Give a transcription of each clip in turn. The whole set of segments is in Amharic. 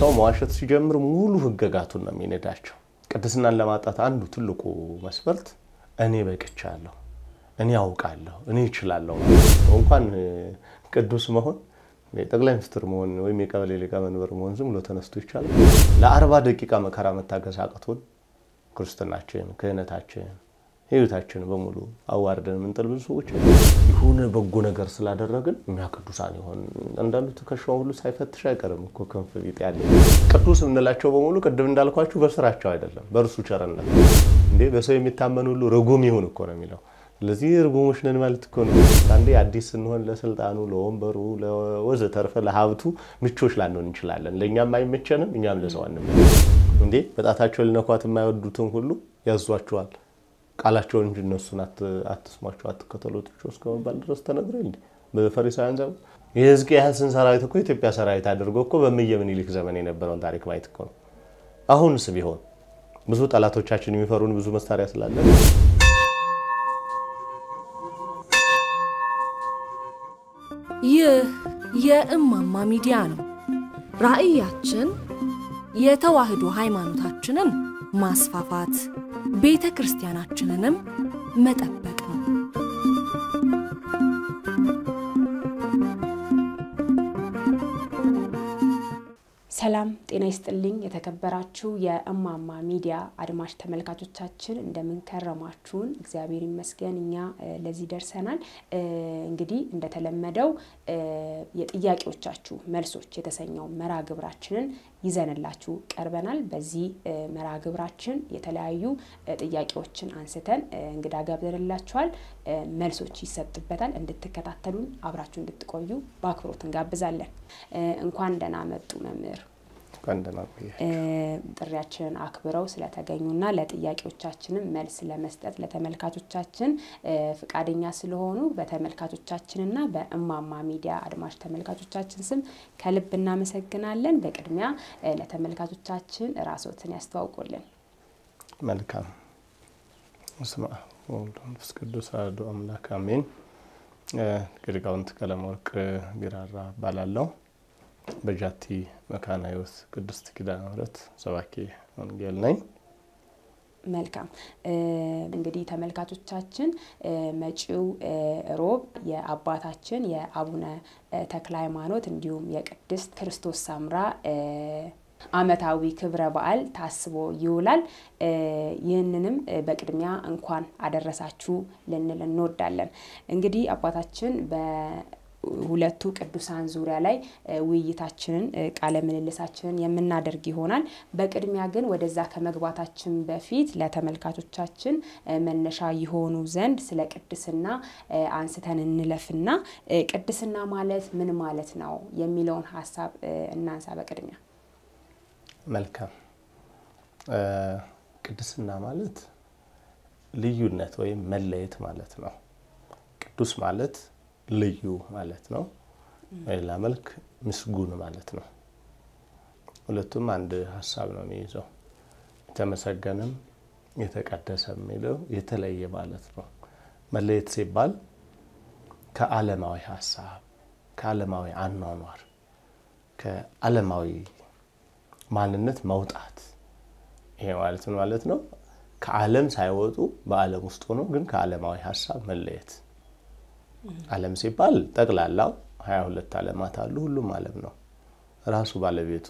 ሰው መዋሸት ሲጀምር ሙሉ ህገጋቱን ነው የሚንዳቸው። ቅድስናን ለማጣት አንዱ ትልቁ መስፈርት እኔ በቅቻለሁ፣ እኔ አውቃለሁ፣ እኔ ይችላለሁ። እንኳን ቅዱስ መሆን ጠቅላይ ሚኒስትር መሆን ወይም የቀበሌ ሊቀመንበር መሆን ዝም ብሎ ተነስቶ ይቻላል። ለአርባ ደቂቃ መከራ መታገስ አቅቶን ክርስትናችን ክህነታችን ህይወታችን በሙሉ አዋርደን የምንጥል ብዙ ሰዎች ይሁን በጎ ነገር ስላደረግን እኛ ቅዱሳን ይሆን አንዳንዱ ትከሻውን ሁሉ ሳይፈትሽ አይቀርም እኮ ክንፍ ቢጤ ያለ ቅዱስ የምንላቸው በሙሉ ቅድም እንዳልኳችሁ በስራቸው አይደለም፣ በእርሱ ቸርነት እንዴ። በሰው የሚታመን ሁሉ ርጉም ይሁን እኮ ነው የሚለው። ስለዚህ ርጉሞች ነን ማለት እኮ ነው። አንዴ አዲስ ስንሆን ለስልጣኑ፣ ለወንበሩ፣ ወዘተርፈ ለሀብቱ ምቾች ላንሆን እንችላለን። ለእኛም አይመቸንም፣ እኛም ለሰው አንመ እንዴ። በጣታቸው ሊነኳት የማይወዱትን ሁሉ ያዟቸዋል። ቃላቸውን እንጂ እነሱን አትስሟቸው፣ አትከተሏቸው እስከመባል ድረስ ተነግረ በፈሪሳውያን ዘመን ሰራዊት እኮ የኢትዮጵያ ሰራዊት አድርጎ እኮ በእምየ ምኒልክ ዘመን የነበረውን ታሪክ ማየት እኮ ነው። አሁንስ ቢሆን ብዙ ጠላቶቻችን የሚፈሩን ብዙ መሳሪያ ስላለ ይህ የእማማ ሚዲያ ነው። ራዕያችን የተዋህዶ ሃይማኖታችንን ማስፋፋት ቤተ ክርስቲያናችንንም መጠበቅ ሰላም ጤና ይስጥልኝ። የተከበራችሁ የእማማ ሚዲያ አድማጭ ተመልካቾቻችን እንደምንከረማችሁን፣ እግዚአብሔር ይመስገን እኛ ለዚህ ደርሰናል። እንግዲህ እንደተለመደው የጥያቄዎቻችሁ መልሶች የተሰኘው መርሃ ግብራችንን ይዘንላችሁ ቀርበናል። በዚህ መርሃ ግብራችን የተለያዩ ጥያቄዎችን አንስተን እንግዳ ጋብዘንላችኋል። መልሶች ይሰጡበታል። እንድትከታተሉን አብራችሁ እንድትቆዩ በአክብሮት እንጋብዛለን። እንኳን ደህና መጡ መምህር እንኳን ደህና ቆያችሁ። ጥሪያችንን አክብረው ስለተገኙና ለጥያቄዎቻችንም መልስ ለመስጠት ለተመልካቾቻችን ፍቃደኛ ስለሆኑ በተመልካቾቻችንና በእማማ ሚዲያ አድማጭ ተመልካቾቻችን ስም ከልብ እናመሰግናለን። በቅድሚያ ለተመልካቾቻችን ራስዎትን ያስተዋውቁልን። መልካም ስማ ወልድ መንፈስ ቅዱስ አሐዱ አምላክ አሜን። ግርጋውንት ቀለመወርቅ ቢራራ እባላለሁ። በጃቲ መካነ ሕይወት ቅድስት ኪዳነ ምሕረት ሰባኪ ወንጌል ነኝ። መልካም እንግዲህ ተመልካቾቻችን መጪው ሮብ የአባታችን የአቡነ ተክለ ሃይማኖት እንዲሁም የቅድስት ክርስቶስ ሳምራ ዓመታዊ ክብረ በዓል ታስቦ ይውላል። ይህንንም በቅድሚያ እንኳን አደረሳችሁ ልንል እንወዳለን። እንግዲህ አባታችን ሁለቱ ቅዱሳን ዙሪያ ላይ ውይይታችንን ቃለ ምልልሳችንን የምናደርግ ይሆናል። በቅድሚያ ግን ወደዛ ከመግባታችን በፊት ለተመልካቾቻችን መነሻ የሆኑ ዘንድ ስለ ቅድስና አንስተን እንለፍና ቅድስና ማለት ምን ማለት ነው የሚለውን ሀሳብ እናንሳ። በቅድሚያ መልካም። ቅድስና ማለት ልዩነት ወይም መለየት ማለት ነው። ቅዱስ ማለት ልዩ ማለት ነው። በሌላ መልክ ምስጉን ማለት ነው። ሁለቱም አንድ ሀሳብ ነው የሚይዘው። የተመሰገነም የተቀደሰ የሚለው የተለየ ማለት ነው። መለየት ሲባል ከዓለማዊ ሀሳብ፣ ከዓለማዊ አኗኗር፣ ከዓለማዊ ማንነት መውጣት ይሄ ማለት ማለት ነው። ከዓለም ሳይወጡ በዓለም ውስጥ ሆኖ ግን ከዓለማዊ ሀሳብ መለየት ዓለም ሲባል ጠቅላላው 22 ዓለማት አሉ። ሁሉም ዓለም ነው። ራሱ ባለቤቱ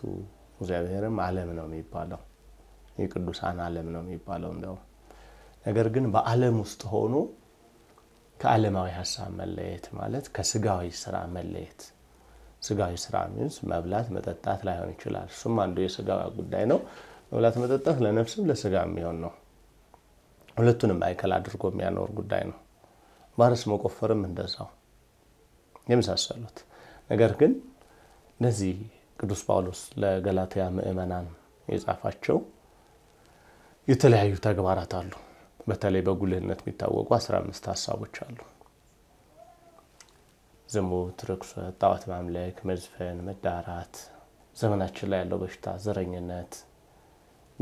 እግዚአብሔርም ዓለም ነው የሚባለው የቅዱሳን ዓለም ነው የሚባለው እንደውም ነገር ግን በዓለም ውስጥ ሆኖ ከዓለማዊ ሀሳብ መለየት ማለት ከስጋዊ ስራ መለየት። ስጋዊ ስራ ሚንስ መብላት መጠጣት ላይሆን ይችላል። እሱም አንዱ የስጋ ጉዳይ ነው። መብላት መጠጣት ለነፍስም ለስጋ የሚሆን ነው። ሁለቱንም ማዕከል አድርጎ የሚያኖር ጉዳይ ነው። ማረስ መቆፈርም እንደዛው የመሳሰሉት ነገር ግን እነዚህ ቅዱስ ጳውሎስ ለገላትያ ምእመናን የጻፋቸው የተለያዩ ተግባራት አሉ። በተለይ በጉልህነት የሚታወቁ 15 ሀሳቦች አሉ። ዝሙት፣ ርክሶ ጣዋት ማምለክ፣ መዝፈን፣ መዳራት፣ ዘመናችን ላይ ያለው በሽታ፣ ዘረኝነት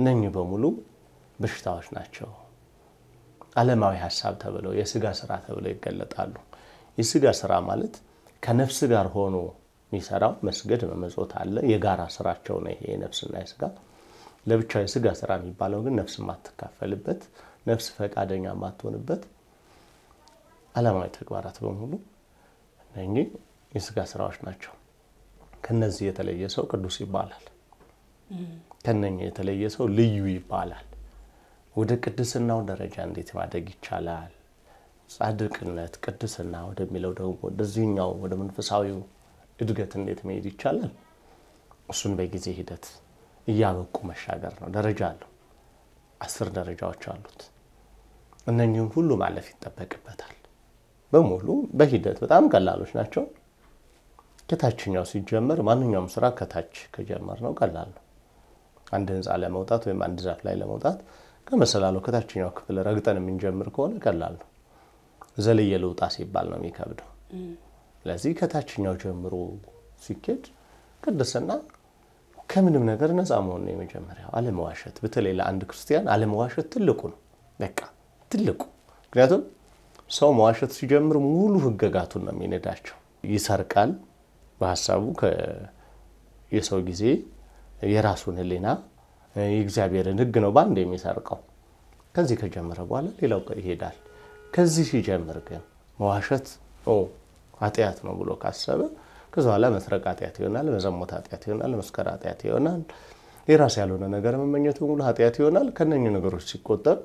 እነኚህ በሙሉ በሽታዎች ናቸው። ዓለማዊ ሀሳብ ተብለው የስጋ ስራ ተብለው ይገለጣሉ። የስጋ ስራ ማለት ከነፍስ ጋር ሆኖ የሚሰራው መስገድ፣ መመጾት አለ። የጋራ ስራቸው ነው ይሄ የነፍስና የስጋ። ለብቻው የስጋ ስራ የሚባለው ግን ነፍስ የማትካፈልበት ነፍስ ፈቃደኛ የማትሆንበት ዓለማዊ ተግባራት በሙሉ እነኚህ የስጋ ስራዎች ናቸው። ከነዚህ የተለየ ሰው ቅዱስ ይባላል። ከነኛ የተለየ ሰው ልዩ ይባላል። ወደ ቅድስናው ደረጃ እንዴት ማደግ ይቻላል? ጻድቅነት፣ ቅድስና ወደሚለው ደግሞ ወደዚህኛው ወደ መንፈሳዊው እድገት እንዴት መሄድ ይቻላል? እሱን በጊዜ ሂደት እያበቁ መሻገር ነው። ደረጃ አለው። አስር ደረጃዎች አሉት። እነኚህም ሁሉ ማለፍ ይጠበቅበታል። በሙሉ በሂደት በጣም ቀላሎች ናቸው። ከታችኛው ሲጀመር ማንኛውም ስራ ከታች ከጀመር ነው ቀላል ነው። አንድ ህንፃ ለመውጣት ወይም አንድ ዛፍ ላይ ለመውጣት ከመሰላሉ ከታችኛው ክፍል ረግጠን የምንጀምር ከሆነ ቀላል ነው። ዘልየ ልውጣ ሲባል ነው የሚከብደው። ስለዚህ ከታችኛው ጀምሮ ሲኬድ ቅድስና ከምንም ነገር ነፃ መሆን ነው የመጀመሪያው። አለመዋሸት፣ በተለይ ለአንድ ክርስቲያን አለመዋሸት ትልቁ ነው። በቃ ትልቁ ምክንያቱም ሰው መዋሸት ሲጀምር ሙሉ ህገጋቱን ነው የሚነዳቸው። ይሰርቃል፣ በሀሳቡ የሰው ጊዜ፣ የራሱን ህሊና የእግዚአብሔርን ህግ ነው በአንድ የሚሰርቀው። ከዚህ ከጀመረ በኋላ ሌላው ይሄዳል። ከዚህ ሲጀምር ግን መዋሸት ኃጢአት ነው ብሎ ካሰበ ከዚ በኋላ መስረቅ አጥያት ይሆናል፣ መዘሞት ኃጢአት ይሆናል፣ መስከር ኃጢአት ይሆናል፣ የራስ ያልሆነ ነገር መመኘት ሙሉ ኃጢአት ይሆናል። ከነኙ ነገሮች ሲቆጠር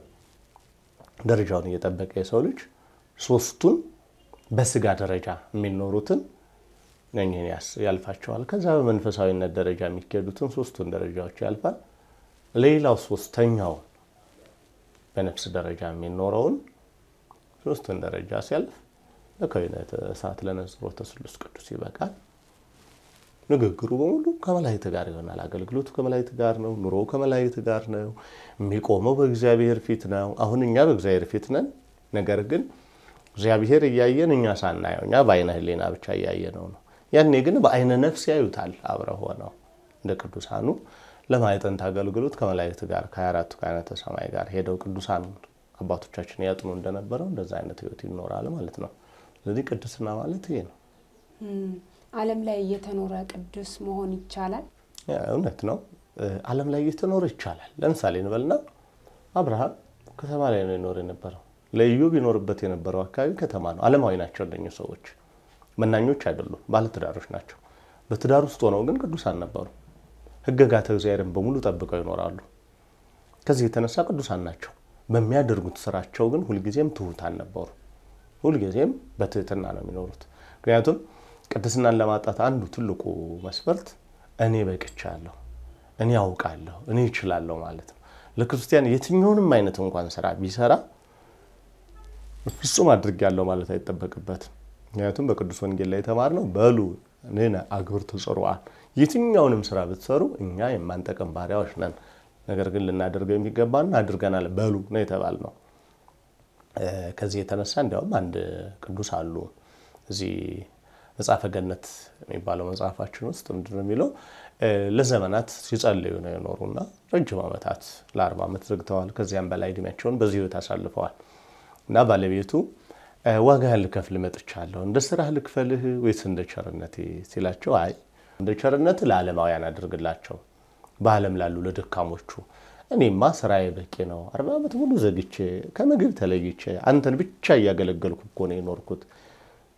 ደረጃውን እየጠበቀ የሰው ልጅ ሶስቱን በስጋ ደረጃ የሚኖሩትን ያልፋቸዋል። ከዛ በመንፈሳዊነት ደረጃ የሚኬዱትን ሶስቱን ደረጃዎች ያልፋል። ሌላው ሶስተኛው በነፍስ ደረጃ የሚኖረውን ሶስትን ደረጃ ሲያልፍ ለከዊነተ እሳት ለነጽሮተ ስሉስ ቅዱስ ይበቃል። ንግግሩ በሙሉ ከመላእክት ጋር ይሆናል። አገልግሎቱ ከመላእክት ጋር ነው። ኑሮ ከመላእክት ጋር ነው። የሚቆመው በእግዚአብሔር ፊት ነው። አሁን እኛ በእግዚአብሔር ፊት ነን። ነገር ግን እግዚአብሔር እያየን እኛ ሳናየው እኛ በአይነ ብቻ እያየ ነው ያኔ ግን በአይነ ነፍስ ያዩታል አብረ ሆነው እንደ ቅዱሳኑ ለማዕጠንት አገልግሎት ከመላእክት ጋር ከአራቱ ካህናተ ሰማይ ጋር ሄደው ቅዱሳን አባቶቻችን ያጥኑ እንደነበረው እንደዛ አይነት ህይወት ይኖራል ማለት ነው። ስለዚህ ቅድስና ማለት ይሄ ነው። ዓለም ላይ እየተኖረ ቅዱስ መሆን ይቻላል። እውነት ነው። ዓለም ላይ እየተኖረ ይቻላል። ለምሳሌ እንበልና አብርሃም ከተማ ላይ ነው ይኖር የነበረው። ለኢዮብ ይኖርበት የነበረው አካባቢ ከተማ ነው። ዓለማዊ ናቸው እነኙ ሰዎች፣ መናኞች አይደሉም፣ ባለትዳሮች ናቸው። በትዳር ውስጥ ሆነው ግን ቅዱሳን ነበሩ። ሕግጋተ እግዚአብሔርን በሙሉ ጠብቀው ይኖራሉ። ከዚህ የተነሳ ቅዱሳን ናቸው። በሚያደርጉት ስራቸው ግን ሁልጊዜም ትሑታን ነበሩ። ሁልጊዜም በትህትና ነው የሚኖሩት። ምክንያቱም ቅድስናን ለማጣት አንዱ ትልቁ መስፈርት እኔ በቅቻለሁ፣ እኔ አውቃለሁ እኔ ይችላለሁ ማለት ነው። ለክርስቲያን የትኛውንም አይነት እንኳን ስራ ቢሰራ ፍጹም አድርጌያለሁ ማለት አይጠበቅበትም። ምክንያቱም በቅዱስ ወንጌል ላይ የተማርነው በሉ ንሕነ አግብርቱ ጽሩዓን የትኛውንም ስራ ብትሰሩ እኛ የማንጠቅም ባሪያዎች ነን። ነገር ግን ልናደርገው የሚገባን አድርገናል በሉ ነው የተባልነው። ከዚህ የተነሳ እንዲያውም አንድ ቅዱስ አሉ እዚህ መጽሐፈ ገነት የሚባለው መጽሐፋችን ውስጥ ምንድን ነው የሚለው? ለዘመናት ሲጸልዩ ነው የኖሩና ረጅም ዓመታት ለአርባ ዓመት ዘግተዋል። ከዚያም በላይ እድሜያቸውን በዚህ ህይወት አሳልፈዋል እና ባለቤቱ ዋጋህን ልከፍል መጥቻለሁ፣ እንደ ስራህ ልክፈልህ ወይስ እንደ ቸርነቴ ሲላቸው አይ እንደ ቸርነት ለዓለማውያን አድርግላቸው፣ በዓለም ላሉ ለደካሞቹ። እኔማ ስራዬ በቂ ነው። አርባ ዓመት ሙሉ ዘግቼ ከምግብ ተለይቼ አንተን ብቻ እያገለገልኩ እኮ ነው የኖርኩት።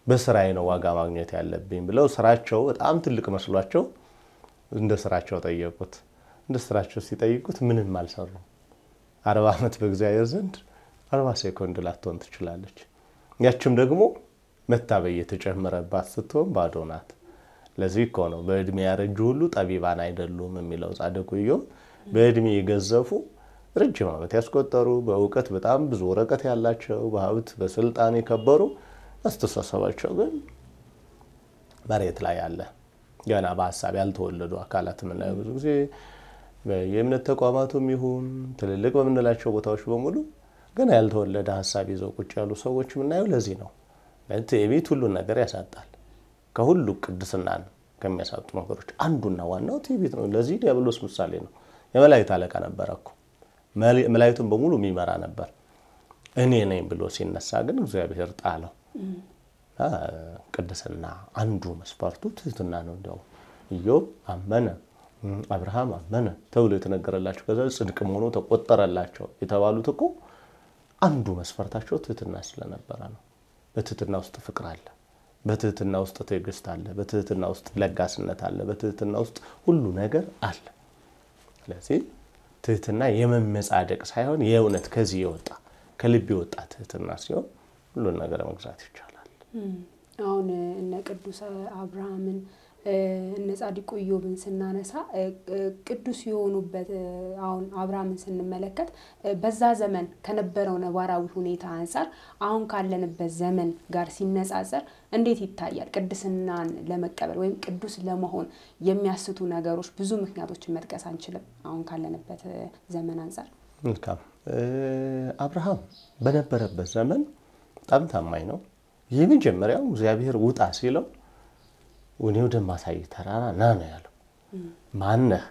በስራዬ ነው ዋጋ ማግኘት ያለብኝ ብለው ስራቸው በጣም ትልቅ መስሏቸው እንደ ስራቸው ጠየቁት። እንደ ስራቸው ሲጠይቁት ምንም አልሰሩ አርባ ዓመት በእግዚአብሔር ዘንድ አርባ ሴኮንድ ላትሆን ትችላለች። ያችም ደግሞ መታበይ የተጨመረባት ስትሆን ባዶ ናት። ለዚህ እኮ ነው በእድሜ ያረጁ ሁሉ ጠቢባን አይደሉም የሚለው ጻድቁ ዮም በእድሜ የገዘፉ ረጅም ዓመት ያስቆጠሩ በእውቀት በጣም ብዙ ወረቀት ያላቸው በሀብት በስልጣን የከበሩ አስተሳሰባቸው ግን መሬት ላይ አለ ገና በሀሳብ ያልተወለዱ አካላት የምናየው ብዙ ጊዜ የእምነት ተቋማቱም ይሁን ትልልቅ በምንላቸው ቦታዎች በሙሉ ገና ያልተወለደ ሀሳብ ይዘው ቁጭ ያሉ ሰዎች የምናየው ለዚህ ነው። ትዕቢት ሁሉን ነገር ያሳጣል። ከሁሉ ቅድስናን ከሚያሳጡ ነገሮች አንዱና ዋናው ትዕቢት ነው። ለዚህ ዲያብሎስ ምሳሌ ነው። የመላእክት አለቃ ነበረ እኮ መላእክቱን በሙሉ የሚመራ ነበር። እኔ ነኝ ብሎ ሲነሳ ግን እግዚአብሔር ጣለው። ቅድስና አንዱ መስፈርቱ ትህትና ነው። እንዲያው ኢዮብ አመነ፣ አብርሃም አመነ ተብሎ የተነገረላቸው ከዛ ጽድቅም ሆኖ ተቆጠረላቸው የተባሉት እኮ አንዱ መስፈርታቸው ትህትና ስለነበረ ነው። በትህትና ውስጥ ፍቅር አለ። በትህትና ውስጥ ትዕግስት አለ፣ በትህትና ውስጥ ለጋስነት አለ፣ በትህትና ውስጥ ሁሉ ነገር አለ። ስለዚህ ትህትና የመመጻደቅ ሳይሆን የእውነት ከዚህ የወጣ ከልብ የወጣ ትህትና ሲሆን ሁሉን ነገር መግዛት ይቻላል። አሁን እነ ቅዱስ አብርሃምን እነ ጻድቁ ኢዮብን ስናነሳ ቅዱስ የሆኑበት አሁን አብርሃምን ስንመለከት በዛ ዘመን ከነበረው ነባራዊ ሁኔታ አንጻር አሁን ካለንበት ዘመን ጋር ሲነጻጸር እንዴት ይታያል? ቅድስናን ለመቀበል ወይም ቅዱስ ለመሆን የሚያስቱ ነገሮች ብዙ ምክንያቶችን መጥቀስ አንችልም። አሁን ካለንበት ዘመን አንጻር አብርሃም በነበረበት ዘመን በጣም ታማኝ ነው። የመጀመሪያው እግዚአብሔር ውጣ ሲለው እኔ ወደ ማሳይ ተራራ ና ነው ያለው። ነህ?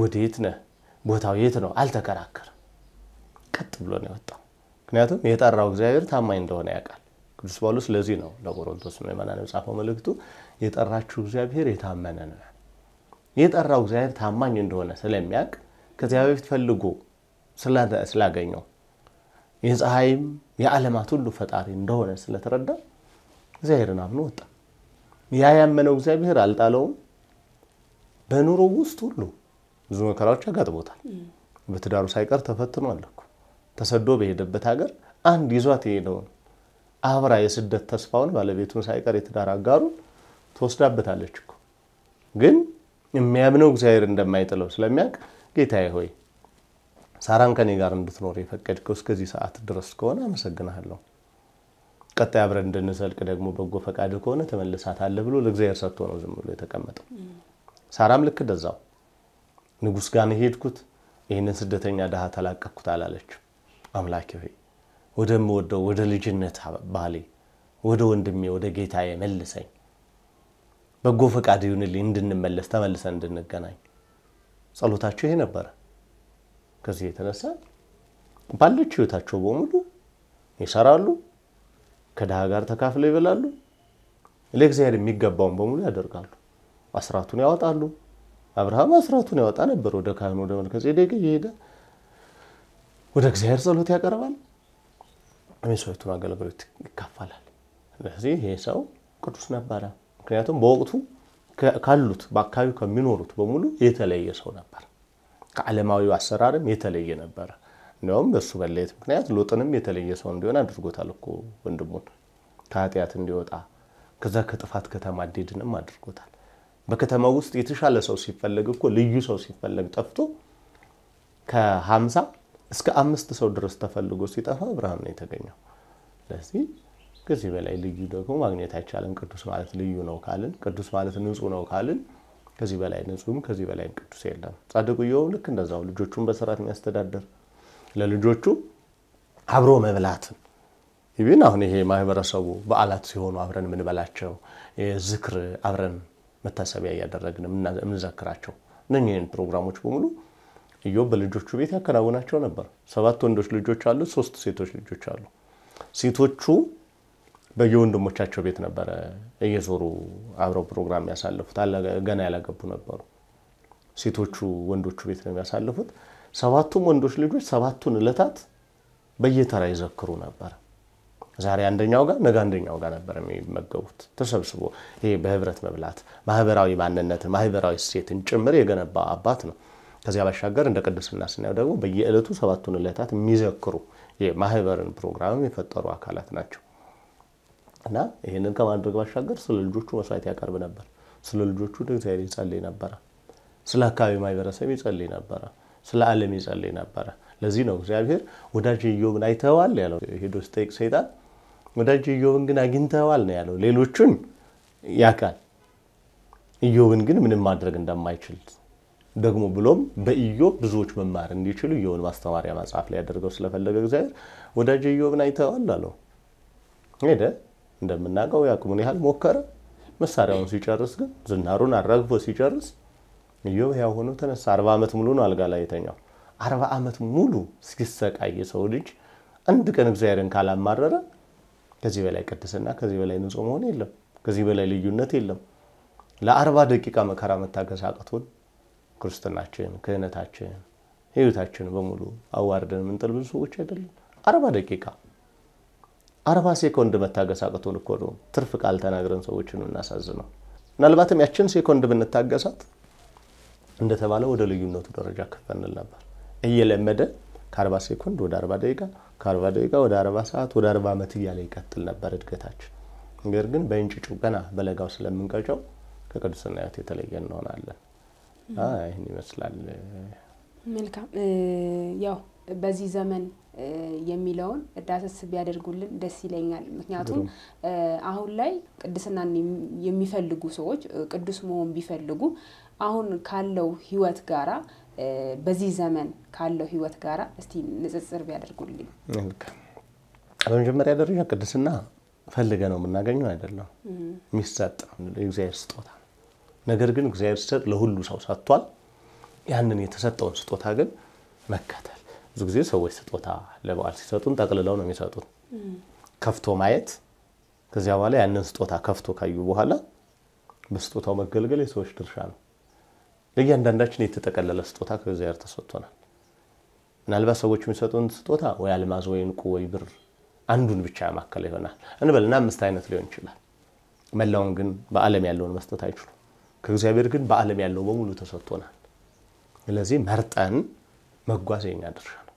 ወዴት ነህ? ቦታው የት ነው? አልተከራከርም። ቀጥ ብሎ ነው የወጣው። ምክንያቱም የጠራው እግዚአብሔር ታማኝ እንደሆነ ያውቃል። ቅዱስ ጳውሎስ ለዚህ ነው ለቆሮንቶስ ምዕመናን የጻፈው መልእክቱ የጠራችሁ እግዚአብሔር የታመነ ነው። የጠራው እግዚአብሔር ታማኝ እንደሆነ ስለሚያውቅ ከዚያ በፊት ፈልጎ ስላገኘው የፀሐይም የዓለማት ሁሉ ፈጣሪ እንደሆነ ስለተረዳ እግዚአብሔርን አምኖ ወጣ። ያ ያመነው እግዚአብሔር አልጣለውም። በኑሮ ውስጥ ሁሉ ብዙ መከራዎች አጋጥሞታል። በትዳሩ ሳይቀር ተፈትኖ አለኩ። ተሰዶ በሄደበት ሀገር አንድ ይዟት የሄደውን አብራ የስደት ተስፋውን ባለቤቱን ሳይቀር የትዳር አጋሩን ትወስዳበታለች እኮ ግን የሚያምነው እግዚአብሔር እንደማይጥለው ስለሚያውቅ ጌታዬ ሆይ ሳራን ከኔ ጋር እንድትኖር የፈቀድከው እስከዚህ ሰዓት ድረስ ከሆነ አመሰግናለሁ ቀጣይ አብረን እንድንዘልቅ ደግሞ በጎ ፈቃድ ከሆነ አለ ብሎ ለእግዚአብሔር ሰጥቶ ነው ዝም ብሎ የተቀመጠው። ሳራም ልክ እንደዛው ንጉስ ጋር ሄድኩት፣ ይህንን ስደተኛ ድሃ ተላቀቅኩት አላለችው። አምላኬ ሆይ ወደምወደው ወደ ልጅነት ባሌ ወደ ወንድሜ ወደ ጌታዬ መልሰኝ፣ በጎ ፈቃድ ይሁንልኝ፣ እንድንመለስ ተመልሰን እንድንገናኝ ጸሎታቸው ይሄ ነበረ። ከዚህ የተነሳ ባለችው ህይወታቸው በሙሉ ይሰራሉ ከድሃ ጋር ተካፍለው ይበላሉ። ለእግዚአብሔር የሚገባውን በሙሉ ያደርጋሉ። አስራቱን ያወጣሉ። አብርሃም አስራቱን ያወጣ ነበር። ወደ ካህኑ ወደ መልከጼዴቅ እየሄደ ወደ እግዚአብሔር ጸሎት ያቀርባል። የመስዋዕቱን አገልግሎት ይካፈላል። ስለዚህ ይሄ ሰው ቅዱስ ነበረ። ምክንያቱም በወቅቱ ካሉት በአካባቢው ከሚኖሩት በሙሉ የተለየ ሰው ነበር። ከዓለማዊ አሰራርም የተለየ ነበረ። እንዲያውም በእሱ መለየት ምክንያት ሎጥንም የተለየ ሰው እንዲሆን አድርጎታል እኮ ወንድሙን ከኃጢአት እንዲወጣ ከዛ ከጥፋት ከተማ እንዲድንም አድርጎታል። በከተማ ውስጥ የተሻለ ሰው ሲፈለግ እኮ ልዩ ሰው ሲፈለግ ጠፍቶ ከሀምሳ እስከ አምስት ሰው ድረስ ተፈልጎ ሲጠፋ ብርሃን ነው የተገኘው። ስለዚህ ከዚህ በላይ ልዩ ደግሞ ማግኘት አይቻልም። ቅዱስ ማለት ልዩ ነው ካልን፣ ቅዱስ ማለት ንጹህ ነው ካልን ከዚህ በላይ ንጹህም ከዚህ በላይ ቅዱስ የለም። ጻድቁ ልክ እንደዛው ልጆቹን በስርዓት የሚያስተዳደር ለልጆቹ አብሮ መብላትን ይብን አሁን ይሄ ማህበረሰቡ በዓላት ሲሆኑ አብረን የምንበላቸው ዝክር አብረን መታሰቢያ እያደረግን የምንዘክራቸው እነኝህን ፕሮግራሞች በሙሉ እዮ በልጆቹ ቤት ያከናውናቸው ነበር። ሰባት ወንዶች ልጆች አሉ ሶስት ሴቶች ልጆች አሉ። ሴቶቹ በየወንድሞቻቸው ቤት ነበረ እየዞሩ አብረው ፕሮግራም ያሳልፉት ገና ያላገቡ ነበሩ። ሴቶቹ ወንዶቹ ቤት ነው የሚያሳልፉት። ሰባቱም ወንዶች ልጆች ሰባቱን እለታት በየተራ ይዘክሩ ነበር። ዛሬ አንደኛው ጋር ነገ አንደኛው ጋር ነበር የሚመገቡት ተሰብስቦ። ይሄ በህብረት መብላት ማህበራዊ ማንነትን ማህበራዊ እሴትን ጭምር የገነባ አባት ነው። ከዚያ ባሻገር እንደ ቅድስና ስናየው ደግሞ በየዕለቱ ሰባቱን እለታት የሚዘክሩ ማህበርን ፕሮግራም የፈጠሩ አካላት ናቸው እና ይህንን ከማድረግ ባሻገር ስለ ልጆቹ መስዋዕት ያቀርብ ነበር። ስለ ልጆቹ እግዚአብሔር ይጸልይ ነበረ። ስለ አካባቢ ማህበረሰብ ይጸልይ ነበረ። ስለ ዓለም ይጸልይ ነበረ። ለዚህ ነው እግዚአብሔር ወዳጅ ኢዮብን አይተዋል ያለው ሄዶ ሲጠይቅ ሰይጣን ወዳጅ ኢዮብን ግን አግኝተዋል ነው ያለው። ሌሎቹን ያካል ኢዮብን ግን ምንም ማድረግ እንደማይችል ደግሞ ብሎም በኢዮብ ብዙዎች መማር እንዲችሉ ኢዮብን ማስተማሪያ መጽሐፍ ላይ ያደርገው ስለፈለገ እግዚአብሔር ወዳጅ ኢዮብን አይተዋል አለው። ሄደ እንደምናውቀው ያቅሙን ያህል ሞከረ። መሳሪያውን ሲጨርስ ግን ዝናሩን አራግፎ ሲጨርስ ኢዮብ ሕያው ሆኖ ተነሳ። አርባ ዓመት ሙሉ ነው አልጋ ላይ የተኛው። አርባ ዓመት ሙሉ ሲሰቃይ የሰው ልጅ አንድ ቀን እግዚአብሔርን ካላማረረ ከዚህ በላይ ቅድስና፣ ከዚህ በላይ ንጹ መሆን የለም። ከዚህ በላይ ልዩነት የለም። ለአርባ ደቂቃ መከራ መታገስ አቅቶን ክርስትናችን፣ ክህነታችን፣ ህይወታችን በሙሉ አዋርደን የምንጥል ብዙ ሰዎች አይደለም። አርባ ደቂቃ አርባ ሴኮንድ መታገስ አቅቶን እኮ ነው ትርፍ ቃል ተናግረን ሰዎችን እናሳዝነው። ምናልባትም ያችን ሴኮንድ ብንታገሳት እንደተባለ ወደ ልዩነቱ ደረጃ ከፈንል ነበር። እየለመደ ከ40 ሴኮንድ ወደ 40 ደቂቃ፣ ከ40 ደቂቃ ወደ 40 ሰዓት፣ ወደ 40 ዓመት እያለ ይቀጥል ነበር እድገታችን። ነገር ግን በእንጭጩ ገና በለጋው ስለምንቀጨው ከቅዱስና ሕይወት የተለየ እንሆናለን። ይህን ይመስላል። መልካም ያው በዚህ ዘመን የሚለውን ዳሰስ ቢያደርጉልን ደስ ይለኛል። ምክንያቱም አሁን ላይ ቅድስናን የሚፈልጉ ሰዎች ቅዱስ መሆን ቢፈልጉ አሁን ካለው ህይወት ጋራ በዚህ ዘመን ካለው ህይወት ጋራ እስቲ ንጽጽር ቢያደርጉልኝ። በመጀመሪያ ደረጃ ቅድስና ፈልገ ነው የምናገኘው አይደለም፣ የሚሰጥ የእግዚአብሔር ስጦታ። ነገር ግን እግዚአብሔር ሲሰጥ ለሁሉ ሰው ሰጥቷል። ያንን የተሰጠውን ስጦታ ግን መከተል። ብዙ ጊዜ ሰዎች ስጦታ ለበዓል ሲሰጡን ጠቅልለው ነው የሚሰጡት፣ ከፍቶ ማየት። ከዚያ በኋላ ያንን ስጦታ ከፍቶ ካዩ በኋላ በስጦታው መገልገል የሰዎች ድርሻ ነው። ለእያንዳንዳችን የተጠቀለለ ስጦታ ከእግዚአብሔር ተሰጥቶናል። ምናልባት ሰዎች የሚሰጡን ስጦታ ወይ አልማዝ ወይ ንቁ ወይ ብር አንዱን ብቻ ያማከለ ይሆናል እንበልና አምስት አይነት ሊሆን ይችላል። መላውን ግን በአለም ያለውን መስጠት አይችሉም። ከእግዚአብሔር ግን በአለም ያለው በሙሉ ተሰጥቶናል። ስለዚህ መርጠን መጓዝ የኛ ድርሻ ነው።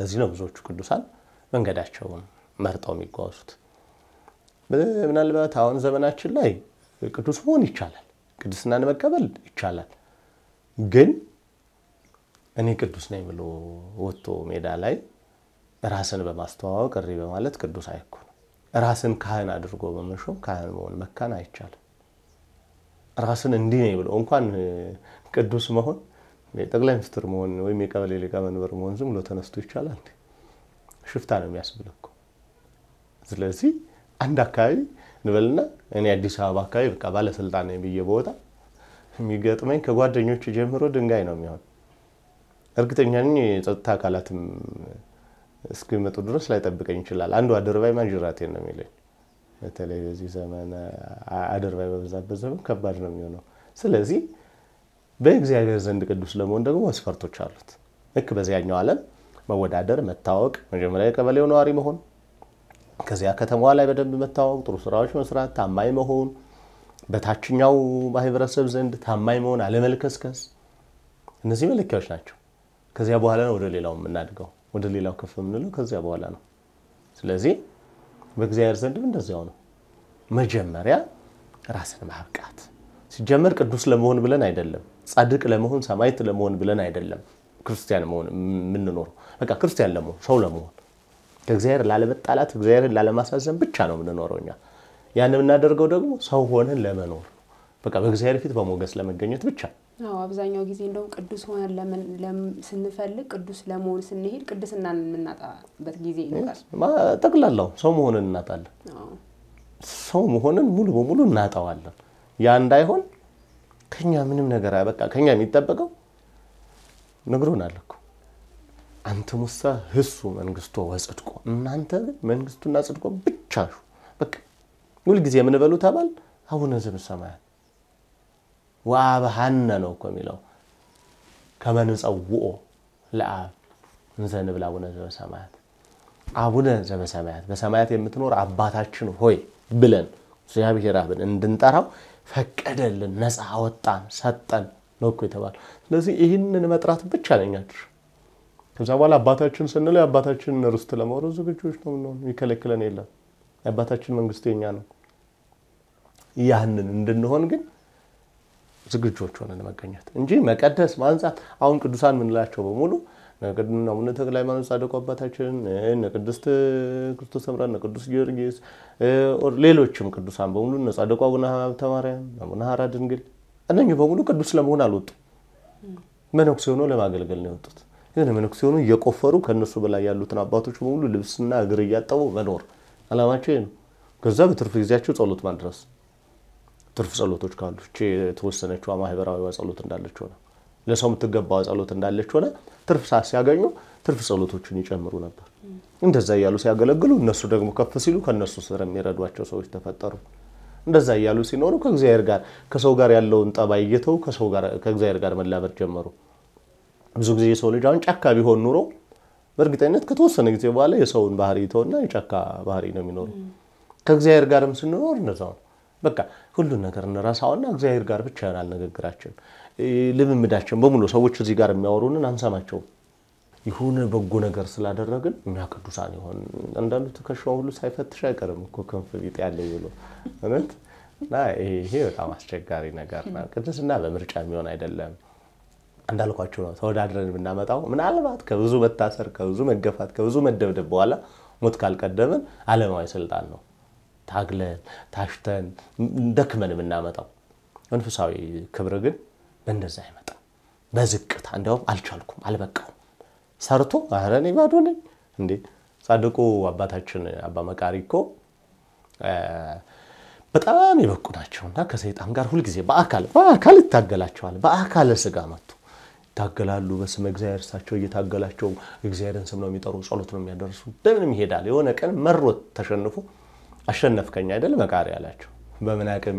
ለዚህ ነው ብዙዎቹ ቅዱሳን መንገዳቸውን መርጠው የሚጓዙት። ምናልባት አሁን ዘመናችን ላይ ቅዱስ መሆን ይቻላል ቅድስናን መቀበል ይቻላል። ግን እኔ ቅዱስ ነኝ ብሎ ወጥቶ ሜዳ ላይ ራስን በማስተዋወቅ እሪ በማለት ቅዱስ አይኩ ራስን ካህን አድርጎ በመሾም ካህን መሆን መካን አይቻልም። ራስን እንዲህ ነኝ ብሎ እንኳን ቅዱስ መሆን ጠቅላይ ሚኒስትር መሆን ወይም የቀበሌ ሊቀመንበር መሆን ዝም ብሎ ተነስቶ ይቻላል? ሽፍታ ነው የሚያስብል ስለዚህ አንድ አካባቢ እንበልና እኔ አዲስ አበባ አካባቢ በቃ ባለስልጣን ነኝ ብዬ ቦታ የሚገጥመኝ ከጓደኞቹ ጀምሮ ድንጋይ ነው የሚሆን። እርግጠኛ ነኝ የጸጥታ አካላትም እስኪመጡ ድረስ ላይጠብቀኝ ይችላል። አንዱ አድርባይ ማጅራቴን ነው የሚለኝ። በተለይ በዚህ ዘመን አደርባይ በበዛበት ዘመን ከባድ ነው የሚሆነው። ስለዚህ በእግዚአብሔር ዘንድ ቅዱስ ለመሆን ደግሞ መስፈርቶች አሉት። ልክ በዚያኛው ዓለም መወዳደር፣ መታወቅ፣ መጀመሪያ የቀበሌው ነዋሪ መሆን ከዚያ ከተማዋ ላይ በደንብ መታወቅ፣ ጥሩ ስራዎች መስራት፣ ታማኝ መሆን፣ በታችኛው ማህበረሰብ ዘንድ ታማኝ መሆን፣ አለመልከስከስ፣ እነዚህ መለኪያዎች ናቸው። ከዚያ በኋላ ነው ወደ ሌላው የምናድገው፣ ወደ ሌላው ከፍ የምንለው ከዚያ በኋላ ነው። ስለዚህ በእግዚአብሔር ዘንድም እንደዚያው ነው። መጀመሪያ ራስን ማብቃት ሲጀመር ቅዱስ ለመሆን ብለን አይደለም፣ ጻድቅ ለመሆን ሰማይት ለመሆን ብለን አይደለም ክርስቲያን መሆን የምንኖረው፣ በቃ ክርስቲያን ለመሆን ሰው ለመሆን ከእግዚአብሔር ላለመጣላት እግዚአብሔርን ላለማሳዘን ብቻ ነው የምንኖረው እኛ። ያን የምናደርገው ደግሞ ሰው ሆነን ለመኖር በቃ በእግዚአብሔር ፊት በሞገስ ለመገኘት ብቻ። አብዛኛው ጊዜ እንደውም ቅዱስ ሆነን ስንፈልግ ቅዱስ ለመሆን ስንሄድ ቅዱስና የምናጣበት ጊዜ ይኖራል። ጠቅላላው ሰው መሆንን እናጣለን። ሰው መሆንን ሙሉ በሙሉ እናጣዋለን። ያ እንዳይሆን ከኛ ምንም ነገር በቃ ከኛ የሚጠበቀው ነግሮናል እኮ አንተ ሙሳ ህሱ መንግስቶ ወጽድቆ እናንተ ግን መንግስቱና ጽድቆ ብቻ ሹ በቃ ሁልጊዜ የምንበሉ ተባል አቡነ ዘበሰማያት ወአብሐነ ነው እኮ የሚለው ከመንጸውኦ ለአብ እንዘንብል አቡነ ዘበሰማያት አቡነ ዘበሰማያት በሰማያት የምትኖር አባታችን ሆይ ብለን እግዚአብሔር አብን እንድንጠራው ፈቀደልን፣ ነፃ አወጣን፣ ሰጠን ነው እኮ የተባለው። ስለዚህ ይህንን መጥራት ብቻ ነኛችሁ ከዛ በኋላ አባታችን ስንለው የአባታችን ርስት ለመውረስ ዝግጆች ነው ምንሆን፣ የሚከለክለን የለም። የአባታችን መንግስት የኛ ነው። ያህንን እንድንሆን ግን ዝግጆች ሆነን መገኘት እንጂ መቀደስ፣ ማንጻት አሁን ቅዱሳን የምንላቸው በሙሉ ቅድምና ሙነ ተክለ ሃይማኖት ጻድቁ አባታችን እነ ቅድስት ክርስቶስ ሰምራ እነ ቅዱስ ጊዮርጊስ ሌሎችም ቅዱሳን በሙሉ እነ ጻድቁ አቡነ ሀብተ ማርያም አቡነ ሀራ ድንግል እነኚህ በሙሉ ቅዱስ ለመሆን አልወጡ መነኩሴ ሆኖ ለማገልገል ነው የወጡት። የሆነ መነኩሴ እየቆፈሩ ከእነሱ በላይ ያሉትን አባቶች በሙሉ ልብስና እግር እያጠቡ መኖር አላማቸው ነው። ከዛ በትርፍ ጊዜያቸው ጸሎት ማድረስ ትርፍ ጸሎቶች ካሉ የተወሰነችው ማህበራዊ ጸሎት እንዳለች ሆነ ለሰው የምትገባ ጸሎት እንዳለች ሆነ ትርፍ ሰዓት ሲያገኙ ትርፍ ጸሎቶችን ይጨምሩ ነበር። እንደዛ እያሉ ሲያገለግሉ እነሱ ደግሞ ከፍ ሲሉ ከእነሱ ስር የሚረዷቸው ሰዎች ተፈጠሩ። እንደዛ እያሉ ሲኖሩ ከእግዚአብሔር ጋር ከሰው ጋር ያለውን ጠባይ እየተው ከእግዚአብሔር ጋር መላበር ጀመሩ። ብዙ ጊዜ የሰው ልጅ አሁን ጫካ ቢሆን ኑሮ በእርግጠኝነት ከተወሰነ ጊዜ በኋላ የሰውን ባህሪ ተውና የጫካ ባህሪ ነው የሚኖሩ። ከእግዚአብሔር ጋርም ስንኖር እነዛው ነው። በቃ ሁሉን ነገር እንረሳውና እግዚአብሔር ጋር ብቻ ይሆናል ንግግራችን፣ ልምምዳችን በሙሉ። ሰዎች እዚህ ጋር የሚያወሩንን አንሰማቸውም። ይሁን በጎ ነገር ስላደረግን እኛ ቅዱሳን ይሆን አንዳንዱ ትከሻውን ሁሉ ሳይፈትሽ አይቀርም እኮ ክንፍ ቢጤ ያለ ብሎ እውነት። እና ይሄ በጣም አስቸጋሪ ነገር ነው። ቅድስና በምርጫ የሚሆን አይደለም። እንዳልኳችሁ ነው ተወዳድረን የምናመጣው። ምናልባት ከብዙ መታሰር፣ ከብዙ መገፋት፣ ከብዙ መደብደብ በኋላ ሞት ካልቀደምን ዓለማዊ ስልጣን ነው ታግለን ታሽተን ደክመን የምናመጣው። መንፈሳዊ ክብር ግን በእንደዛ አይመጣም። በዝቅታ እንዲያውም አልቻልኩም፣ አልበቃውም ሰርቶ ኧረ እኔ ባዶ ነኝ እንዴ! ጻድቁ አባታችን አባ መቃሪ እኮ በጣም የበቁ ናቸውና ከሰይጣን ጋር ሁልጊዜ በአካል በአካል ይታገላቸዋል። በአካለ ስጋ መጥቶ ይታገላሉ። በስመ እግዚአብሔር እሳቸው እየታገላቸው እግዚአብሔርን ስም ነው የሚጠሩ፣ ጸሎት ነው የሚያደርሱ። በምንም ይሄዳል። የሆነ ቀን መሮት ተሸንፎ አሸነፍከኝ አይደል መቃሪ አላቸው። በምን አቅሜ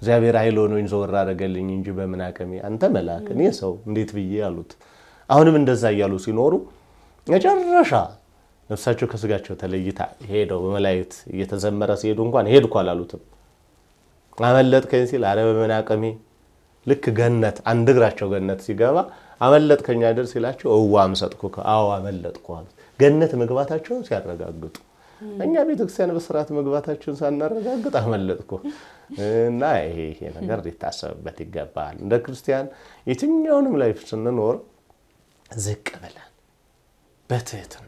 እግዚአብሔር ኃይል ሆኖኝ ዘወር አደረገልኝ እንጂ በምን አቅሜ አንተ መልአክ፣ እኔ ሰው እንዴት ብዬ አሉት። አሁንም እንደዛ እያሉ ሲኖሩ መጨረሻ ነፍሳቸው ከስጋቸው ተለይታ ሄደው በመላየት እየተዘመረ ሲሄዱ እንኳን ሄድኩ አላሉትም። አመለጥከኝ ሲል አረ በምን አቅሜ ልክ ገነት አንድ እግራቸው ገነት ሲገባ ከኛ ደርስ ሲላቸው፣ እዋ አምሰጥኩከ፣ አዎ አመለጥኩ አሉት። ገነት መግባታቸውን ሲያረጋግጡ እኛ ቤተክርስቲያን በስርዓት መግባታቸውን ሳናረጋግጥ አመለጥኩ እና ይሄ ይሄ ነገር ሊታሰብበት ይገባል። እንደ ክርስቲያን የትኛውንም ላይፍ ስንኖር ዝቅ ብለን በትህትና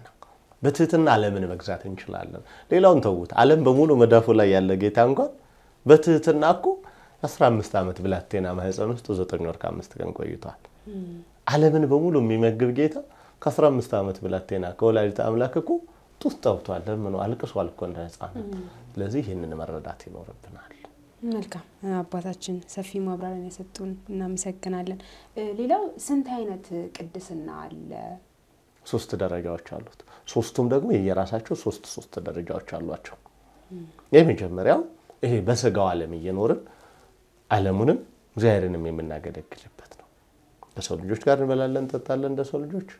በትህትና አለምን መግዛት እንችላለን። ሌላውን ተዉት። አለም በሙሉ መዳፉ ላይ ያለ ጌታ እንኳን በትህትና እኮ 15 ዓመት ብላቴና ማህፀን ውስጥ ዘጠኝ ወር ከአምስት ቀን ቆይቷል። ዓለምን በሙሉ የሚመግብ ጌታ ከ15 ዓመት ብላቴና ከወላዲተ አምላክ እኮ ጡት ጠብቷል፣ ለምኖ አልቅሷል እኮ እንደ ህፃን። ስለዚህ ይህንን መረዳት ይኖርብናል። መልካም አባታችን ሰፊ ማብራሪያን የሰጡን እናመሰግናለን። ሌላው ስንት አይነት ቅድስና አለ? ሶስት ደረጃዎች አሉት። ሶስቱም ደግሞ የየራሳቸው ሶስት ሶስት ደረጃዎች አሏቸው። የመጀመሪያው ይሄ በስጋው ዓለም እየኖርን ዓለሙንም እግዚአብሔርንም የምናገለግልበት ነው። ከሰው ልጆች ጋር እንበላለን፣ እንጠጣለን እንደ ሰው ልጆች፣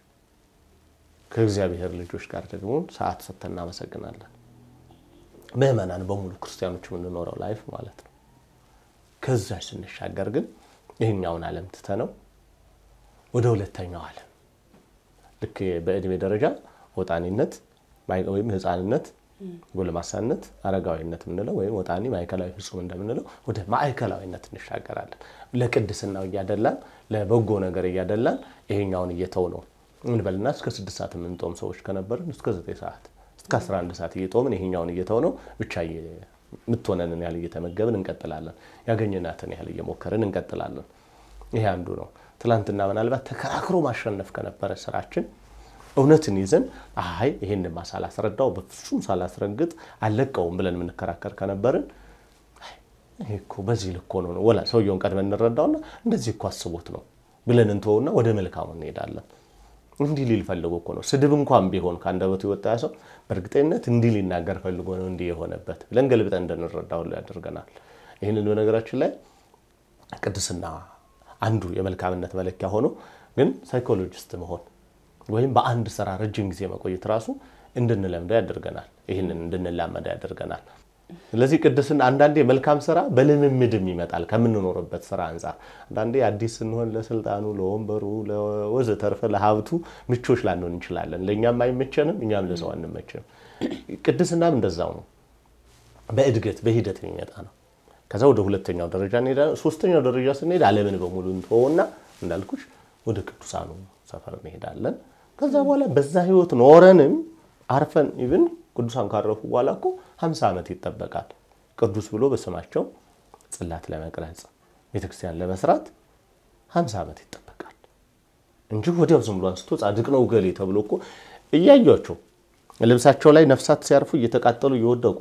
ከእግዚአብሔር ልጆች ጋር ደግሞ ሰዓት ሰጥተን እናመሰግናለን። ምእመናን በሙሉ ክርስቲያኖች የምንኖረው ላይፍ ማለት ነው። ከዛ ስንሻገር ግን ይህኛውን ዓለም ትተነው ወደ ሁለተኛው ዓለም ልክ በእድሜ ደረጃ ወጣኔነት ወይም ህፃንነት ጎልማሳነት አረጋዊነት የምንለው ወይም ወጣኒ ማዕከላዊ ፍጹም እንደምንለው ወደ ማዕከላዊነት እንሻገራለን። ለቅድስናው እያደላን ለበጎ ነገር እያደላን ይሄኛውን እየተው ነው እንበልና እስከ ስድስት ሰዓት የምንጦም ሰዎች ከነበርን እስከ ዘጠኝ ሰዓት እስከ አስራ አንድ ሰዓት እየጦምን ይሄኛውን እየተው ነው ብቻ የምትሆነንን ያህል እየተመገብን እንቀጥላለን። ያገኝናትን ያህል እየሞከርን እንቀጥላለን። ይሄ አንዱ ነው። ትላንትና ምናልባት ተከራክሮ ማሸነፍ ከነበረ ስራችን እውነትን ይዘን አይ ይሄንማ ሳላስረዳው በፍጹም ሳላስረግጥ አለቀውም ብለን የምንከራከር ከነበርን እኮ በዚህ ልኮ ነው ነው ወላ ሰውየውን ቀድመን እንረዳውና እንደዚህ እኮ አስቦት ነው ብለን እንተወውና ወደ መልካሙ እንሄዳለን። እንዲህ ሊል ፈልጎ እኮ ነው። ስድብ እንኳን ቢሆን ከአንደበቱ የወጣ ሰው በእርግጠኝነት እንዲህ ሊናገር ፈልጎ ነው እንዲህ የሆነበት ብለን ገልብጠን እንድንረዳው ያደርገናል። ይህንን በነገራችን ላይ ቅድስና አንዱ የመልካምነት መለኪያ ሆኖ ግን ሳይኮሎጂስት መሆን ወይም በአንድ ስራ ረጅም ጊዜ መቆየት ራሱ እንድንለምደው ያደርገናል። ይህንን እንድንላመደ ያደርገናል። ስለዚህ ቅድስና አንዳንዴ መልካም ስራ በልምምድም ይመጣል ከምንኖርበት ስራ አንጻር። አንዳንዴ አዲስ ስንሆን ለስልጣኑ፣ ለወንበሩ፣ ወዘተርፈ ለሀብቱ ምቾች ላንሆን እንችላለን። ለእኛም አይመቸንም፣ እኛም ለሰው አንመችንም። ቅድስናም እንደዛው ነው። በእድገት በሂደት የሚመጣ ነው። ከዛ ወደ ሁለተኛው ደረጃ እንሄዳለን። ሶስተኛው ደረጃ ስንሄድ ዓለምን በሙሉ እንተወውና እንዳልኩሽ ወደ ቅዱሳኑ ሰፈር እንሄዳለን። ከዛ በኋላ በዛ ህይወት ኖረንም አርፈን ኢቭን ቅዱሳን ካረፉ በኋላ እኮ ሀምሳ ዓመት ይጠበቃል ቅዱስ ብሎ በስማቸው ጽላት ለመቅረጽ ቤተክርስቲያን ለመስራት ሀምሳ ዓመት ይጠበቃል እንጂ ወዲያው ዝም ብሎ አንስቶ ጻድቅ ነው ገሌ ተብሎ እኮ እያያቸው ልብሳቸው ላይ ነፍሳት ሲያርፉ እየተቃጠሉ እየወደቁ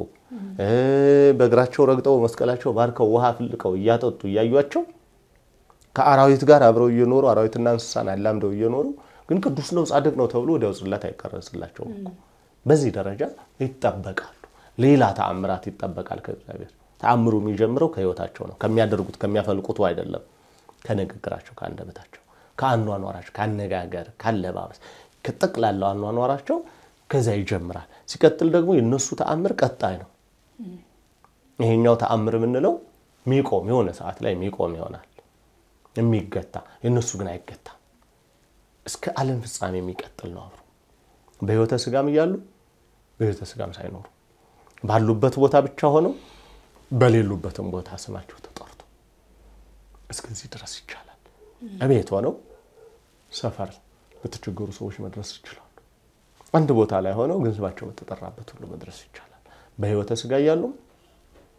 በእግራቸው ረግጠው መስቀላቸው ባርከው ውሃ ፍልቀው እያጠጡ እያዩቸው ከአራዊት ጋር አብረው እየኖሩ አራዊትና እንስሳን አላምደው እየኖሩ ግን ቅዱስ ነው ጻድቅ ነው ተብሎ ወዲያው ጽላት አይቀረጽላቸውም። በዚህ ደረጃ ይጠበቃሉ። ሌላ ተአምራት ይጠበቃል ከእግዚአብሔር። ተአምሩ የሚጀምረው ከህይወታቸው ነው። ከሚያደርጉት ከሚያፈልቁት አይደለም። ከንግግራቸው፣ ከአንደበታቸው፣ ከአኗኗራቸው፣ ከአነጋገር፣ ካለባበስ ከጠቅላላው አኗኗራቸው ከዚያ ይጀምራል። ሲቀጥል ደግሞ የነሱ ተአምር ቀጣይ ነው። ይሄኛው ተአምር የምንለው ሚቆም የሆነ ሰዓት ላይ ሚቆም ይሆናል። የሚገታ የእነሱ ግን አይገታ እስከ አለም ፍጻሜ የሚቀጥል ነው አብሮ በህይወተ ስጋም እያሉ በህይወተ ስጋም ሳይኖሩ ባሉበት ቦታ ብቻ ሆነው በሌሉበትም ቦታ ስማቸው ተጠርቶ እስከዚህ ድረስ ይቻላል። እቤት ሆነው ሰፈር በተቸገሩ ሰዎች መድረስ ይችላሉ። አንድ ቦታ ላይ ሆነው ግን ስማቸው በተጠራበት ሁሉ መድረስ ይቻላል። በህይወተ ስጋ እያሉም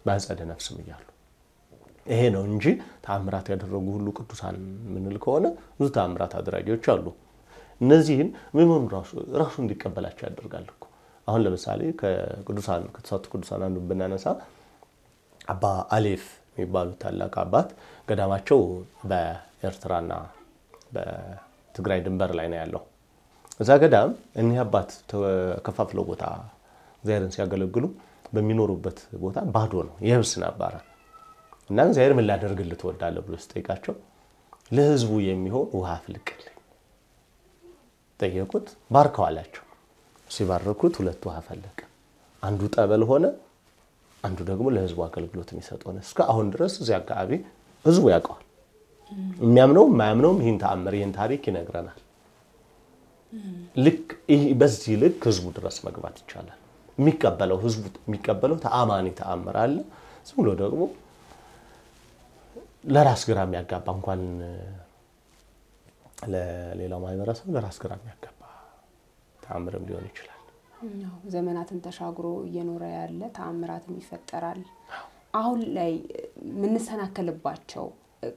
በአጸደ ነፍስም እያሉ ይሄ ነው እንጂ ተአምራት ያደረጉ ሁሉ ቅዱሳን ምንል ከሆነ ብዙ ተአምራት አድራጊዎች አሉ። እነዚህን ምእመኑ ራሱ እንዲቀበላቸው ያደርጋል አሁን ለምሳሌ ከቅዱሳን ከተሳቱ ቅዱሳን አንዱ ብናነሳ አባ አሌፍ የሚባሉት ታላቅ አባት ገዳማቸው በኤርትራና በትግራይ ድንበር ላይ ነው ያለው። እዛ ገዳም እኒህ አባት ከፋፍለው ቦታ እግዚአብሔርን ሲያገለግሉ በሚኖሩበት ቦታ ባዶ ነው፣ የብስ ነበረ። እና እግዚአብሔር ምን ላደርግልህ ትወዳለህ ብሎ ስጠይቃቸው ለህዝቡ የሚሆን ውሃ ፍልቅልኝ ጠየቁት። ባርከው አላቸው። ሲባርኩት ሁለት ውሃ ፈለቀ። አንዱ ጠበል ሆነ፣ አንዱ ደግሞ ለህዝቡ አገልግሎት የሚሰጥ ሆነ። እስከ አሁን ድረስ እዚህ አካባቢ ህዝቡ ያውቀዋል። የሚያምነውም የማያምነውም ይህን ተአምር ይህን ታሪክ ይነግረናል። ልክ በዚህ ልክ ህዝቡ ድረስ መግባት ይቻላል። የሚቀበለው ህዝቡ የሚቀበለው ተአማኒ ተአምር አለ። ዝም ብሎ ደግሞ ለራስ ግራ የሚያጋባ እንኳን ለሌላው ማህበረሰብ ለራስ ግራ የሚያጋባ ተአምርም ሊሆን ይችላል። ዘመናትን ተሻግሮ እየኖረ ያለ ተአምራትም ይፈጠራል። አሁን ላይ የምንሰናከልባቸው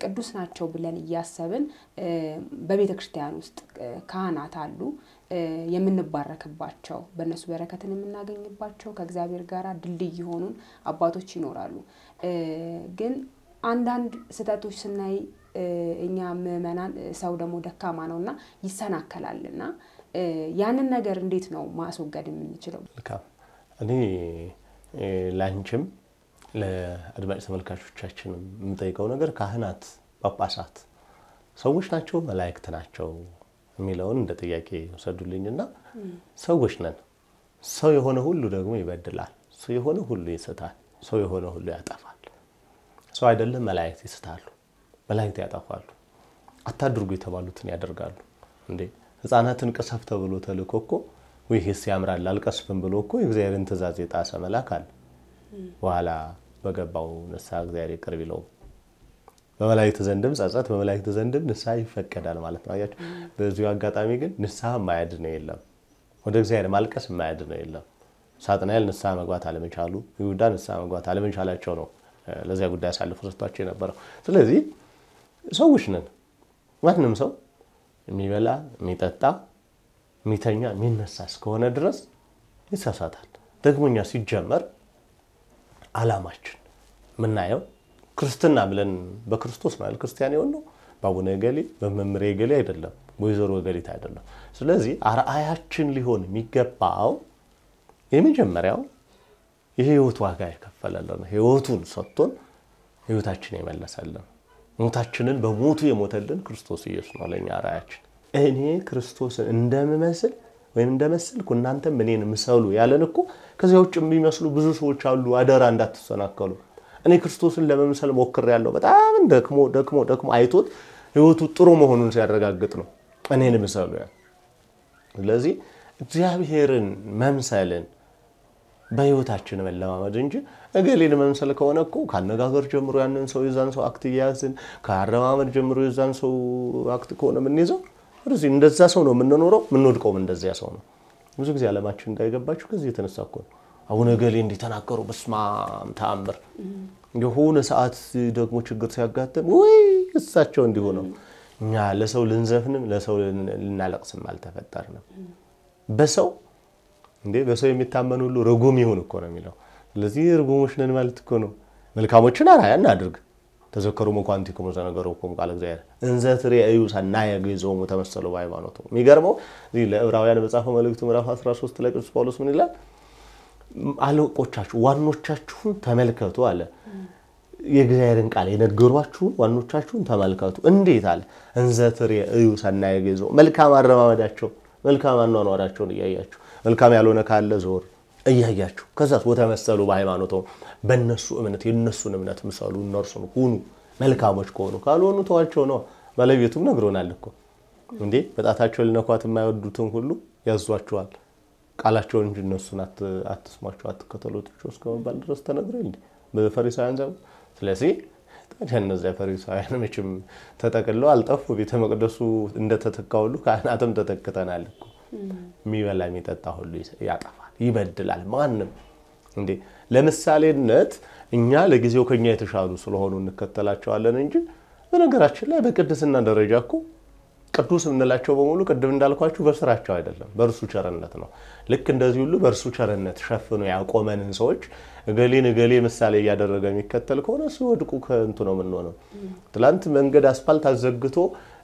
ቅዱስ ናቸው ብለን እያሰብን በቤተ ክርስቲያን ውስጥ ካህናት አሉ የምንባረክባቸው በእነሱ በረከትን የምናገኝባቸው ከእግዚአብሔር ጋር ድልድይ የሆኑን አባቶች ይኖራሉ ግን አንዳንድ ስህተቶች ስናይ እኛ ምዕመናን ሰው ደግሞ ደካማ ነው እና ይሰናከላል እና ያንን ነገር እንዴት ነው ማስወገድ የምንችለው? እኔ ላንችም ለአድማጭ ተመልካቾቻችን የምጠይቀው ነገር ካህናት፣ ጳጳሳት ሰዎች ናቸው መላእክት ናቸው የሚለውን እንደ ጥያቄ ውሰዱልኝና ሰዎች ነን። ሰው የሆነ ሁሉ ደግሞ ይበድላል። ሰው የሆነ ሁሉ ይስታል። ሰው የሆነ ሁሉ ያጠፋል። ሰው አይደለም መላእክት ይስታሉ፣ መላእክት ያጠፋሉ፣ አታድርጉ የተባሉትን ያደርጋሉ። እንዴ ህፃናትን ቅሰፍ ተብሎ ተልኮ እኮ ይህስ ያምራል አልቀስፍም ብሎ እኮ የእግዚአብሔርን ትእዛዝ የጣሰ መልአክ አለ። በኋላ በገባው ንስሐ እግዚአብሔር ቅርብ ይለው በመላእክት ዘንድም ጸጸት፣ በመላእክት ዘንድም ንስሐ ይፈቀዳል ማለት ነው። አያችሁ። በዚሁ አጋጣሚ ግን ንስሐ ማያድ ነው የለም፣ ወደ እግዚአብሔር ማልቀስ ማያድ ነው የለም። ሳጥናኤል ንስሐ መግባት አለመቻሉ፣ ይሁዳ ንስሐ መግባት አለመቻላቸው ነው ለዚያ ጉዳይ አሳልፎ ሰጥቷቸው የነበረው። ስለዚህ ሰዎች ነን። ማንም ሰው የሚበላ የሚጠጣ፣ የሚተኛ፣ የሚነሳ እስከሆነ ድረስ ይሳሳታል። ደግሞኛ ሲጀመር አላማችን የምናየው ክርስትና ብለን በክርስቶስ ማለት ክርስቲያን ነው በአቡነ ገሌ በመምሬ ገሌ አይደለም፣ ወይዘሮ ገሌት አይደለም። ስለዚህ አርአያችን ሊሆን የሚገባው የመጀመሪያው የህይወት ዋጋ የከፈለልን ህይወቱን ሰጥቶን ህይወታችን የመለሰልን ሞታችንን በሞቱ የሞተልን ክርስቶስ ኢየሱስ ነው ለእኛ ራያችን። እኔ ክርስቶስን እንደምመስል ወይም እንደመስልኩ እናንተም እኔን ምሰሉ ያለን እኮ ከዚያ ውጭ የሚመስሉ ብዙ ሰዎች አሉ። አደራ እንዳትሰናከሉ። እኔ ክርስቶስን ለመምሰል ያለው በጣም ደክሞ ደክሞ ደክሞ አይቶት ህይወቱ ጥሩ መሆኑን ሲያረጋግጥ ነው እኔን ምሰሉ ያ ስለዚህ እግዚአብሔርን መምሰልን በህይወታችን መለማመድ እንጂ እገሌን መምሰል ከሆነ እኮ ከአነጋገር ጀምሮ ያንን ሰው የዛን ሰው አክት እያያዝን ከአረማመድ ጀምሮ የዛን ሰው አክት ከሆነ የምንይዘው ስለዚህ እንደዛ ሰው ነው የምንኖረው፣ የምንወድቀውም እንደዚያ ሰው ነው። ብዙ ጊዜ አለማችን እንዳይገባችሁ ከዚህ የተነሳ እኮ ነው አቡነ እገሌ እንዲተናገሩ በስማም ተአምር። የሆነ ሰዓት ደግሞ ችግር ሲያጋጥም ወይ እሳቸው ነው እኛ ለሰው ልንዘፍንም ለሰው ልናለቅስም አልተፈጠርንም በሰው እንዴ በሰው የሚታመን ሁሉ ርጉም ይሁን እኮ ነው የሚለው። ስለዚህ ርጉሞች ነን ማለት እኮ ነው። መልካሞችን አርአያ እናድርግ። ተዘከሩ ሙኳንቲኩም ዘነገሩኩም ቃለ እግዚአብሔር እንዘ ትሬእዩ ሰናየ ግዕዞሙ ተመሰሉ በሃይማኖቱ። የሚገርመው እዚህ ለዕብራውያን በጻፈ መልእክቱ ምዕራፍ 13 ላይ ቅዱስ ጳውሎስ ምን ይላል? አለቆቻችሁ ዋኖቻችሁን ተመልከቱ አለ። የእግዚአብሔርን ቃል የነገሯችሁን ዋኖቻችሁን ተመልከቱ። እንዴት አለ? እንዘ ትሬእዩ ሰናየ ግዕዞሙ መልካም አረማመዳቸው፣ መልካም አኗኗራቸውን እያያችሁ መልካም ያልሆነ ካለ ዞር እያያችሁ ከዛት ወተመሰሉ በሃይማኖቶ በእነሱ እምነት የእነሱን እምነት ምሰሉ፣ እነርሱን ሁኑ። መልካሞች ከሆኑ ካልሆኑ ተዋቸው ነው። ባለቤቱም ነግሮናል እኮ እንዴ በጣታቸው ልነኳት የማይወዱትን ሁሉ ያዟቸዋል። ቃላቸውን እንጂ እነሱን አትስሟቸው፣ አትከተሏቸው እስከመባል ድረስ ተነግሮ እንዲ በፈሪሳውያን ዘ ስለዚህ ታዲያ እነዚያ ፈሪሳውያን መችም ተጠቅለው አልጠፉ። ቤተ መቅደሱ እንደተተካ ሁሉ ካህናትም ተተክተናል እኮ የሚበላ የሚጠጣ ሁሉ ያጠፋል፣ ይበድላል። ማንም እንዴ ለምሳሌነት እኛ ለጊዜው ከኛ የተሻሉ ስለሆኑ እንከተላቸዋለን እንጂ በነገራችን ላይ በቅድስና ደረጃ እኮ ቅዱስ የምንላቸው በሙሉ ቅድም እንዳልኳችሁ በስራቸው አይደለም፣ በእርሱ ቸርነት ነው። ልክ እንደዚህ ሁሉ በእርሱ ቸርነት ሸፍኖ ያቆመንን ሰዎች እገሌን እገሌ ምሳሌ እያደረገ የሚከተል ከሆነ ሲወድቁ ከንቱ ነው የምንሆነው። ትላንት መንገድ አስፓልት አዘግቶ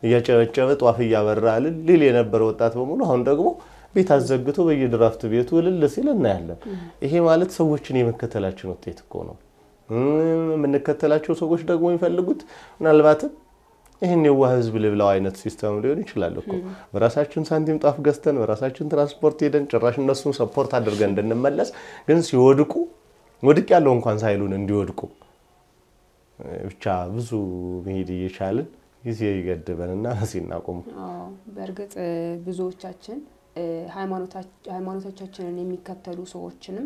እያጨበጨበ ጧፍ እያበራ ልል የነበረ ወጣት በሙሉ አሁን ደግሞ ቤት አዘግቶ በየድራፍት ቤቱ እልል ሲል እናያለን። ይሄ ማለት ሰዎችን የመከተላችን ውጤት እኮ ነው። የምንከተላቸው ሰዎች ደግሞ የሚፈልጉት ምናልባትም ይህን የዋህ ህዝብ ልብለው አይነት ሲስተም ሊሆን ይችላል እኮ በራሳችን ሳንቲም ጧፍ ገዝተን በራሳችን ትራንስፖርት ሄደን ጭራሽ እነሱን ሰፖርት አድርገን እንድንመለስ ግን ሲወድቁ ወድቅ ያለው እንኳን ሳይሉን እንዲወድቁ ብቻ ብዙ መሄድ እየቻልን ጊዜ ይገድበን እና ሲናቆሙ በእርግጥ ብዙዎቻችን ሃይማኖቶቻችንን የሚከተሉ ሰዎችንም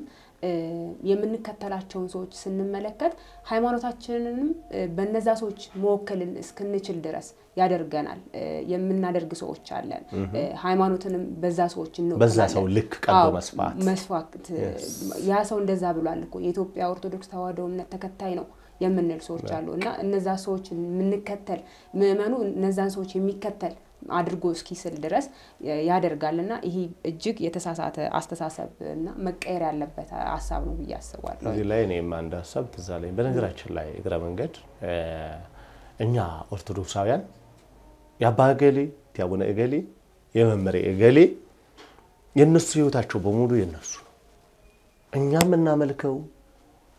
የምንከተላቸውን ሰዎች ስንመለከት ሃይማኖታችንንም በነዛ ሰዎች መወከልን እስክንችል ድረስ ያደርገናል። የምናደርግ ሰዎች አለን። ሃይማኖትንም በዛ ሰዎች በዛ ሰው ልክ ቀዶ መስፋት መስፋት ያ ሰው እንደዛ ብሏል እኮ የኢትዮጵያ ኦርቶዶክስ ተዋሕዶ እምነት ተከታይ ነው የምንል ሰዎች አሉ እና እነዛ ሰዎች የምንከተል ምእመኑ እነዛን ሰዎች የሚከተል አድርጎ እስኪስል ድረስ ያደርጋል እና ይሄ እጅግ የተሳሳተ አስተሳሰብ እና መቀየር ያለበት ሀሳብ ነው ብዬ አስባለሁ። እዚህ ላይ እኔም አንድ ሀሳብ ትዝ አለኝ። በነገራችን ላይ እግረ መንገድ እኛ ኦርቶዶክሳውያን የአባ እገሌ የአቡነ እገሌ የመምሬ እገሌ የእነሱ ህይወታቸው በሙሉ የነሱ ነው። እኛ የምናመልከው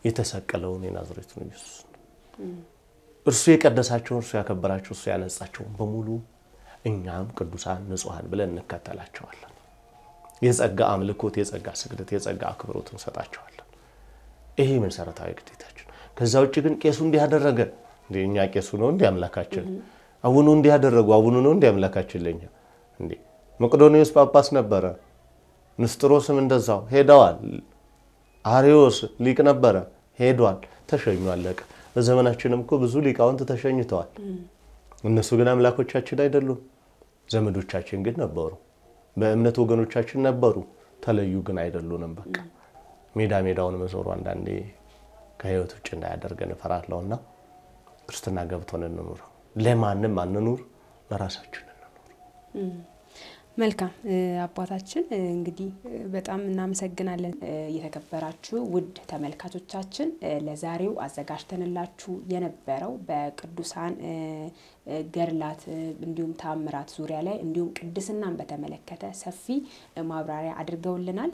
የተሰቀለውን የናዝሬቱን ኢየሱስ እርሱ የቀደሳቸውን እርሱ ያከበራቸው እርሱ ያነጻቸውን በሙሉ እኛም ቅዱሳን ንጹሐን ብለን እንከተላቸዋለን። የጸጋ አምልኮት፣ የጸጋ ስግደት፣ የጸጋ አክብሮት እንሰጣቸዋለን። ይሄ መሰረታዊ ግዴታችን። ከዛ ውጭ ግን ቄሱ እንዲያደረገ እኛ ቄሱ ነው እንዲ አምላካችን፣ አቡኑ እንዲያደረጉ አቡኑ ነው እንዲያምላካችን ለኛ እንዴ መቅዶኒዎስ ጳጳስ ነበረ፣ ንስጥሮስም እንደዛው ሄደዋል። አሪዮስ ሊቅ ነበረ፣ ሄዷል፣ ተሸኙ፣ አለቀ። በዘመናችንም እኮ ብዙ ሊቃውንት ተሸኝተዋል። እነሱ ግን አምላኮቻችን አይደሉም። ዘመዶቻችን ግን ነበሩ፣ በእምነት ወገኖቻችን ነበሩ፣ ተለዩ ግን አይደሉንም። በቃ ሜዳ ሜዳውን መዞሩ አንዳንዴ ከህይወት ውጭ እንዳያደርገን እፈራለሁና ክርስትና ገብቶን እንኑር። ለማንም አንኑር፣ ለራሳችን እንኑር። መልካም አባታችን እንግዲህ በጣም እናመሰግናለን። የተከበራችሁ ውድ ተመልካቾቻችን ለዛሬው አዘጋጅተንላችሁ የነበረው በቅዱሳን ገድላት እንዲሁም ታምራት ዙሪያ ላይ እንዲሁም ቅድስናን በተመለከተ ሰፊ ማብራሪያ አድርገውልናል።